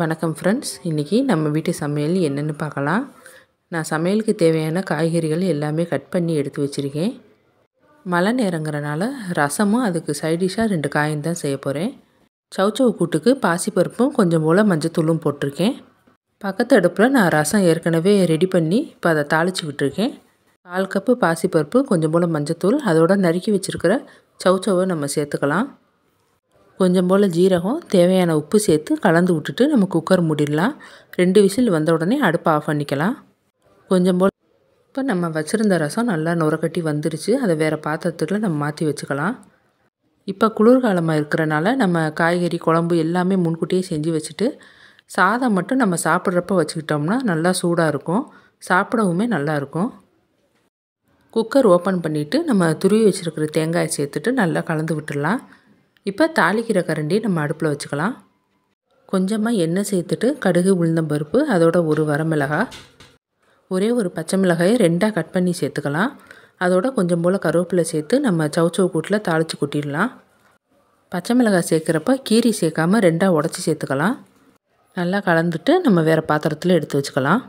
வணக்கம் ஃப்ரெண்ட்ஸ் இன்றைக்கி நம்ம வீட்டு சமையல் என்னென்னு பார்க்கலாம் நான் சமையலுக்கு தேவையான காய்கறிகள் எல்லாமே கட் பண்ணி எடுத்து வச்சுருக்கேன் மழை நேரங்கிறனால ரசமும் அதுக்கு சைடிஷாக ரெண்டு காயும் தான் செய்ய போகிறேன் சவுச்சவு கூட்டுக்கு பாசிப்பருப்பும் கொஞ்சம் போல் மஞ்சத்தூளும் போட்டிருக்கேன் பக்கத்து அடுப்பில் நான் ரசம் ஏற்கனவே ரெடி பண்ணி இப்போ அதை தாளிச்சுக்கிட்டு இருக்கேன் கால் கப்பு பாசிப்பருப்பு கொஞ்சம் போல் மஞ்சத்தூள் அதோட நறுக்கி வச்சுருக்கிற சவுச்சவை நம்ம சேர்த்துக்கலாம் கொஞ்சம் போல் ஜீரகம் தேவையான உப்பு சேர்த்து கலந்து விட்டுட்டு நம்ம குக்கர் மூடிடலாம் ரெண்டு விசில் வந்த உடனே அடுப்பை ஆஃப் பண்ணிக்கலாம் கொஞ்சம் போல் இப்போ நம்ம வச்சுருந்த ரசம் நல்லா நுரக்கட்டி வந்துருச்சு அதை வேறு பாத்திரத்தில் நம்ம மாற்றி வச்சுக்கலாம் இப்போ குளிர்காலமாக இருக்கிறனால நம்ம காய்கறி குழம்பு எல்லாமே முன்கூட்டியே செஞ்சு வச்சுட்டு சாதம் மட்டும் நம்ம சாப்பிட்றப்ப வச்சுக்கிட்டோம்னா நல்லா சூடாக இருக்கும் சாப்பிடவுமே நல்லாயிருக்கும் குக்கர் ஓப்பன் பண்ணிவிட்டு நம்ம துருவி வச்சுருக்கிற தேங்காய் சேர்த்துட்டு நல்லா கலந்து விட்டுடலாம் இப்போ தாளிக்கிற கரண்டி நம்ம அடுப்பில் வச்சுக்கலாம் கொஞ்சமாக எண்ணெய் சேர்த்துட்டு கடுகு உளுந்தம் பருப்பு அதோட ஒரு வரமிளகாய் ஒரே ஒரு பச்சை மிளகாயை ரெண்டாக கட் பண்ணி சேர்த்துக்கலாம் அதோட கொஞ்சம் போல் கருவேப்பிலை சேர்த்து நம்ம சவுச்சவு கூட்டில் தாளித்து கொட்டிடலாம் பச்சை மிளகாய் சேர்க்குறப்ப கீரி சேர்க்காமல் ரெண்டாக உடச்சி சேர்த்துக்கலாம் நல்லா கலந்துட்டு நம்ம வேறு பாத்திரத்தில் எடுத்து வச்சுக்கலாம்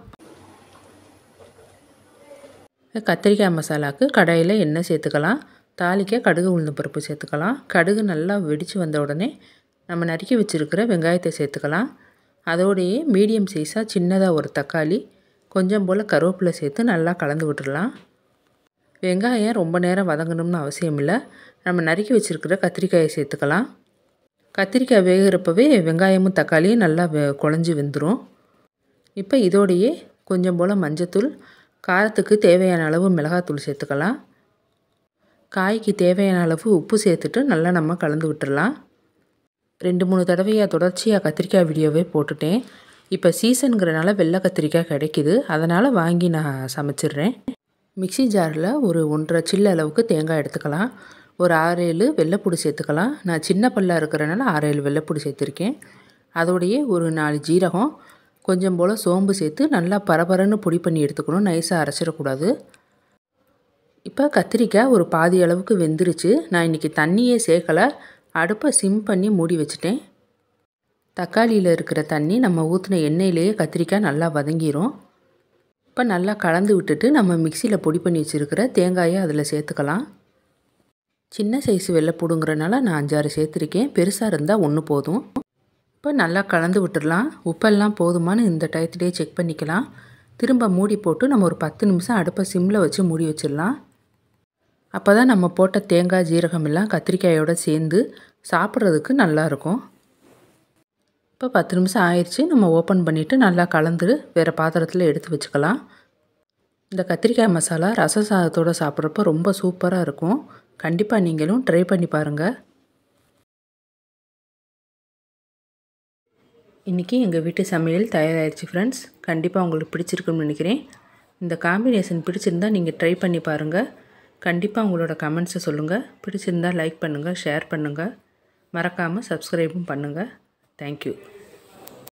கத்திரிக்காய் மசாலாவுக்கு கடாயில் எண்ணெய் சேர்த்துக்கலாம் தாளிக்க கடுகு உளுந்த பருப்பு சேர்த்துக்கலாம் கடுகு நல்லா வெடித்து வந்த உடனே நம்ம நறுக்கி வச்சுருக்கிற வெங்காயத்தை சேர்த்துக்கலாம் அதோடையே மீடியம் சைஸாக சின்னதாக ஒரு தக்காளி கொஞ்சம் போல் கருவேப்பிலை சேர்த்து நல்லா கலந்து விட்டுடலாம் வெங்காயம் ரொம்ப நேரம் வதங்கணும்னு அவசியம் இல்லை நம்ம நறுக்கி வச்சுருக்கிற கத்திரிக்காயை சேர்த்துக்கலாம் கத்திரிக்காய் வேகிறப்பவே வெங்காயமும் தக்காளியும் நல்லா வெ குழஞ்சி வெந்துடும் இப்போ இதோடையே கொஞ்சம் போல் மஞ்சத்தூள் காரத்துக்கு தேவையான அளவு மிளகாத்தூள் சேர்த்துக்கலாம் காய்க்கு தேவையான அளவு உப்பு சேர்த்துட்டு நல்லா நம்ம கலந்து விட்டுடலாம் ரெண்டு மூணு தடவையாக தொடர்ச்சியாக கத்திரிக்காய் வீடியோவே போட்டுட்டேன் இப்போ சீசனுங்கிறனால வெள்ளை கத்திரிக்காய் கிடைக்கிது அதனால் வாங்கி நான் சமைச்சிட்றேன் மிக்சி ஜாரில் ஒரு ஒன்றரை சில்லு அளவுக்கு தேங்காய் எடுத்துக்கலாம் ஒரு ஆறேழு வெள்ளைப்பூடி சேர்த்துக்கலாம் நான் சின்ன பல்லாக இருக்கிறனால ஆறேழு வெள்ளைப்பூடி சேர்த்துருக்கேன் அதோடையே ஒரு நாலு ஜீரகம் கொஞ்சம் போல் சோம்பு சேர்த்து நல்லா பரபரன்னு பொடி பண்ணி எடுத்துக்கணும் நைஸாக அரைச்சிடக்கூடாது இப்போ கத்திரிக்காய் ஒரு பாதி அளவுக்கு வெந்துருச்சு நான் இன்றைக்கி தண்ணியே சேர்க்கலை அடுப்பை சிம் பண்ணி மூடி வச்சுட்டேன் தக்காளியில் இருக்கிற தண்ணி நம்ம ஊற்றின எண்ணெயிலேயே கத்திரிக்காய் நல்லா வதங்கிடும் இப்போ நல்லா கலந்து விட்டுட்டு நம்ம மிக்சியில் பொடி பண்ணி வச்சுருக்கிற தேங்காயை அதில் சேர்த்துக்கலாம் சின்ன சைஸ் வெள்ளைப்பூடுங்கிறனால நான் அஞ்சாறு சேர்த்துருக்கேன் பெருசாக இருந்தால் ஒன்று போதும் இப்போ நல்லா கலந்து விட்டுடலாம் உப்பெல்லாம் போதுமானு இந்த டயத்துலேயே செக் பண்ணிக்கலாம் திரும்ப மூடி போட்டு நம்ம ஒரு பத்து நிமிஷம் அடுப்பை சிம்மில் வச்சு மூடி வச்சிடலாம் அப்போ தான் நம்ம போட்ட தேங்காய் ஜீரகம் எல்லாம் கத்திரிக்காயோடு சேர்ந்து சாப்பிட்றதுக்கு நல்லாயிருக்கும் இப்போ பத்து நிமிஷம் ஆயிடுச்சு நம்ம ஓப்பன் பண்ணிவிட்டு நல்லா கலந்து வேறு பாத்திரத்தில் எடுத்து வச்சுக்கலாம் இந்த கத்திரிக்காய் மசாலா ரச சாதத்தோடு சாப்பிட்றப்ப ரொம்ப சூப்பராக இருக்கும் கண்டிப்பாக நீங்களும் ட்ரை பண்ணி பாருங்கள் இன்றைக்கி எங்கள் வீட்டு சமையல் தயாராகிடுச்சு ஃப்ரெண்ட்ஸ் கண்டிப்பாக உங்களுக்கு பிடிச்சிருக்குன்னு நினைக்கிறேன் இந்த காம்பினேஷன் பிடிச்சிருந்தால் நீங்கள் ட்ரை பண்ணி பாருங்கள் கண்டிப்பாக உங்களோட கமெண்ட்ஸை சொல்லுங்கள் பிடிச்சிருந்தால் லைக் பண்ணுங்கள் ஷேர் பண்ணுங்கள் மறக்காமல் சப்ஸ்கிரைபும் பண்ணுங்கள் தேங்க்யூ